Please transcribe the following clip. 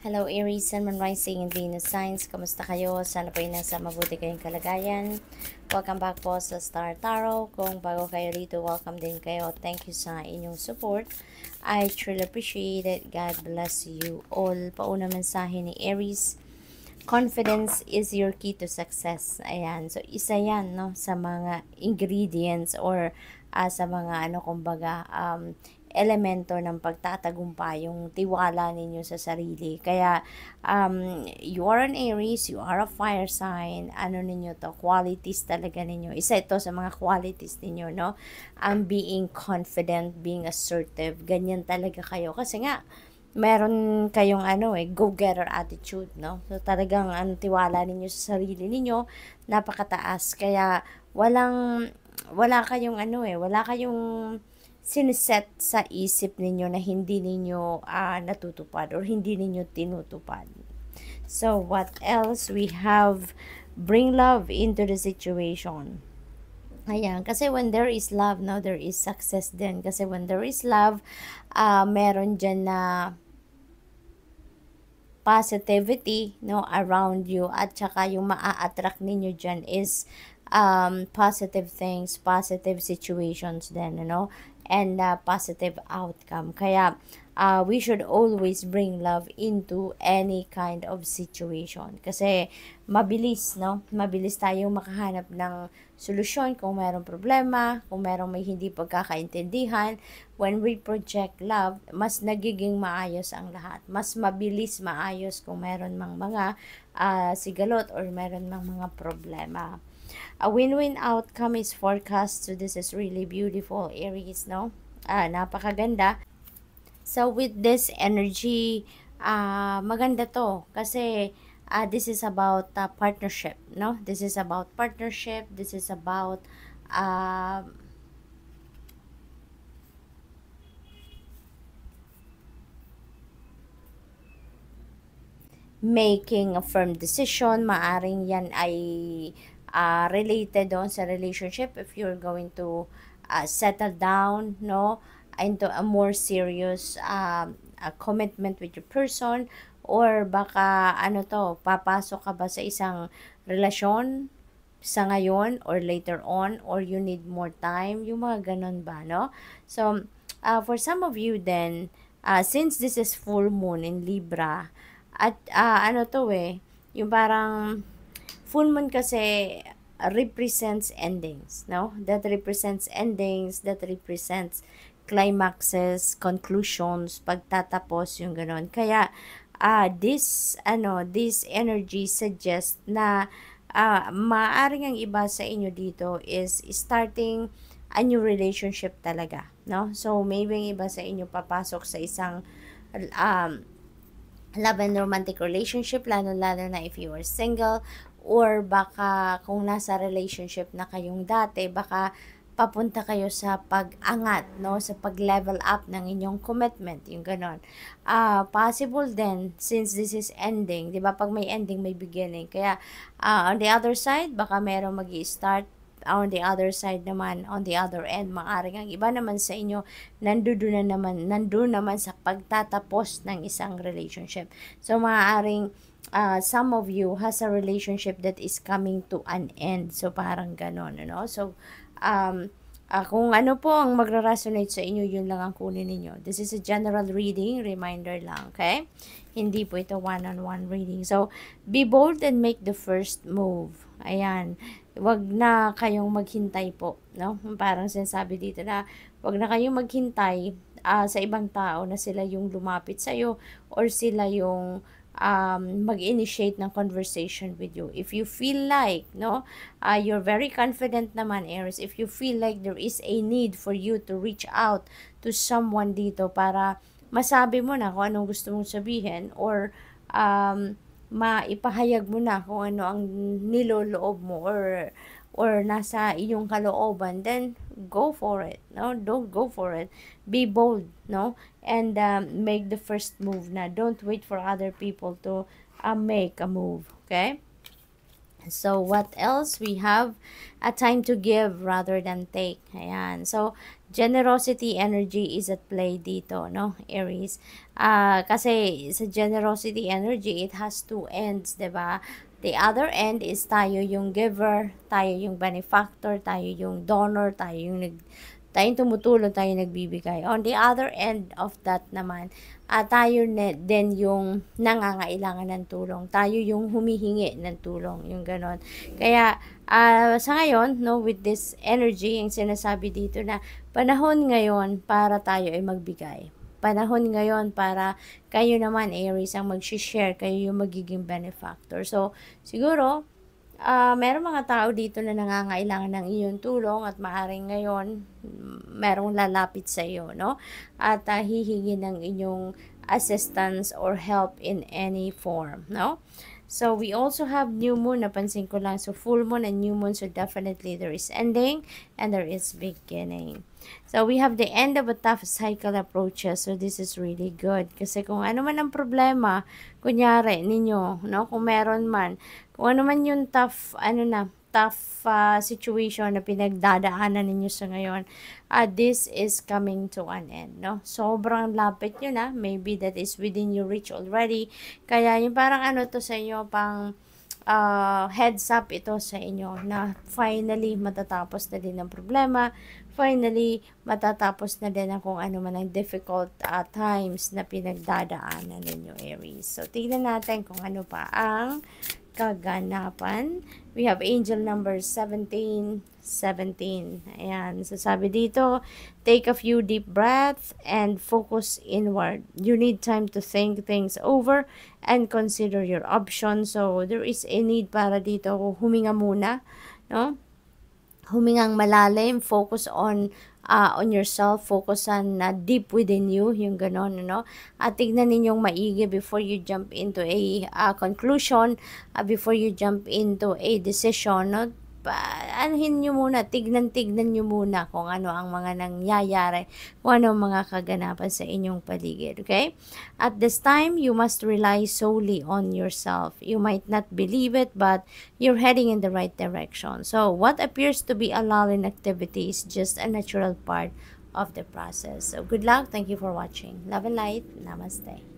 Hello Aries, Sun, Moon, Rising, and Venus Signs. Kamusta kayo? Sana po ay nasa mabuti kayong kalagayan. Welcome back po sa Star Tarot. Kung bago kayo dito, welcome din kayo. Thank you sa inyong support. I truly appreciate it. God bless you all. Pauna mensahe ni Aries. Confidence is your key to success. Ayan. So, isa yan no, sa mga ingredients or uh, sa mga ano kumbaga um, elemento ng pagtatagumpay, yung tiwala ninyo sa sarili. Kaya, um, you are an Aries, you are a fire sign, ano ninyo to, qualities talaga ninyo. Isa ito sa mga qualities ninyo, no? Ang um, being confident, being assertive, ganyan talaga kayo. Kasi nga, meron kayong ano eh, go-getter attitude, no? So talagang ang tiwala ninyo sa sarili ninyo, napakataas. Kaya walang, wala kayong ano eh, wala kayong siniset sa isip ninyo na hindi ninyo uh, natutupad or hindi ninyo tinutupad. So, what else we have? Bring love into the situation. Ayan, kasi when there is love, now there is success din. Kasi when there is love, uh, meron dyan na positivity no around you at saka yung maa-attract ninyo dyan is um, positive things, positive situations then, you know, and uh, positive outcome. Kaya, uh, we should always bring love into any kind of situation. Kasi, mabilis, no? Mabilis tayong makahanap ng solusyon kung mayroong problema, kung mayroong may hindi pagkakaintindihan. When we project love, mas nagiging maayos ang lahat. Mas mabilis maayos kung mayroon mang mga uh, sigalot or mayroon mang mga problema. A win-win outcome is forecast. So this is really beautiful, Aries, no? Ah, napakaganda. So with this energy, ah, maganda to kasi uh, this is about uh, partnership no this is about partnership this is about uh, making a firm decision maaring yan ay uh, related doon sa relationship if you're going to uh, settle down, no, into a more serious um, uh, a commitment with your person or baka ano to, papasok ka ba sa isang relasyon sa ngayon or later on or you need more time, yung mga ganun ba, no? So, uh, for some of you then, uh, since this is full moon in Libra, at uh, ano to eh, yung parang Full moon kasi uh, represents endings, no? That represents endings, that represents climaxes, conclusions, pagtatapos, yung ganoon. Kaya, uh, this, ano, this energy suggests na uh, maaaring ang iba sa inyo dito is starting a new relationship talaga, no? So, maybe ang iba sa inyo papasok sa isang um, love and romantic relationship, lalo-lalo na if you are single, or baka kung nasa relationship na kayong dati, baka papunta kayo sa pag-angat, no? Sa pag-level up ng inyong commitment, yung ganon. Uh, possible then since this is ending, di ba? Pag may ending, may beginning. Kaya, uh, on the other side, baka merong mag start on the other side naman, on the other end, maaring ang iba naman sa inyo, nandoon na naman, nandoon naman sa pagtatapos ng isang relationship. So, maaring uh, ah, some of you has a relationship that is coming to an end. So, parang ganon, ano? So, um, Uh, kung ano po ang magra-resonate sa inyo, yun lang ang kunin ninyo. This is a general reading, reminder lang, okay? Hindi po ito one-on-one -on -one reading. So, be bold and make the first move. Ayan wag na kayong maghintay po, no? Parang sinasabi dito na wag na kayong maghintay uh, sa ibang tao na sila yung lumapit sa iyo or sila yung um, mag-initiate ng conversation with you. If you feel like, no, uh, you're very confident naman, Aries, if you feel like there is a need for you to reach out to someone dito para masabi mo na kung anong gusto mong sabihin or um, maipahayag mo na kung ano ang niloloob mo or or nasa iyong kalooban, then go for it. No, don't go for it. Be bold, no? And um, make the first move na. Don't wait for other people to uh, make a move, okay? So, what else? We have a time to give rather than take. Ayan. So, generosity energy is at play dito, no, Aries? Uh, kasi sa generosity energy, it has two ends, ba diba? The other end is tayo yung giver, tayo yung benefactor, tayo yung donor, tayo yung nag tayong tumutulong, tayo nagbibigay. On the other end of that naman, uh, tayo din yung nangangailangan ng tulong. Tayo yung humihingi ng tulong, yung ganon. Kaya, uh, sa ngayon, no, with this energy, yung sinasabi dito na panahon ngayon para tayo ay magbigay. Panahon ngayon para kayo naman, Aries, ang mag-share, kayo yung magiging benefactor. So, siguro, uh, merong mga tao dito na nangangailangan ng iyong tulong at maaring ngayon mm, merong lalapit sa iyo, no? At uh, hihingi ng inyong assistance or help in any form, no? So, we also have new moon. Napansin ko lang. So, full moon and new moon. So, definitely there is ending and there is beginning. So, we have the end of a tough cycle approaches. So, this is really good. Kasi kung ano man ang problema, kunyari, ninyo, no? kung meron man, kung ano man yung tough, ano na, tough uh, situation na pinagdadaanan ninyo sa ngayon, uh, this is coming to an end, no? Sobrang lapit yun, na Maybe that is within your reach already. Kaya yung parang ano to sa inyo, pang uh, heads up ito sa inyo na finally matatapos na din ang problema, finally matatapos na din ang kung ano man ang difficult uh, times na pinagdadaanan ninyo Aries. So tingnan natin kung ano pa ang kaganapan. We have angel number 17, 17. Ayan, so dito, take a few deep breaths and focus inward. You need time to think things over and consider your options. So, there is a need para dito huminga muna, no? Humingang malalim, focus on uh, on yourself, focus on uh, deep within you, yung ganon, ano? At tignan ninyong maigi before you jump into a uh, conclusion, uh, before you jump into a decision, no? pa, anhin nyo muna, tignan-tignan nyo muna kung ano ang mga nangyayari, kung ano ang mga kaganapan sa inyong paligid, okay? At this time, you must rely solely on yourself. You might not believe it, but you're heading in the right direction. So, what appears to be a lull in activity is just a natural part of the process. So, good luck. Thank you for watching. Love and light. Namaste.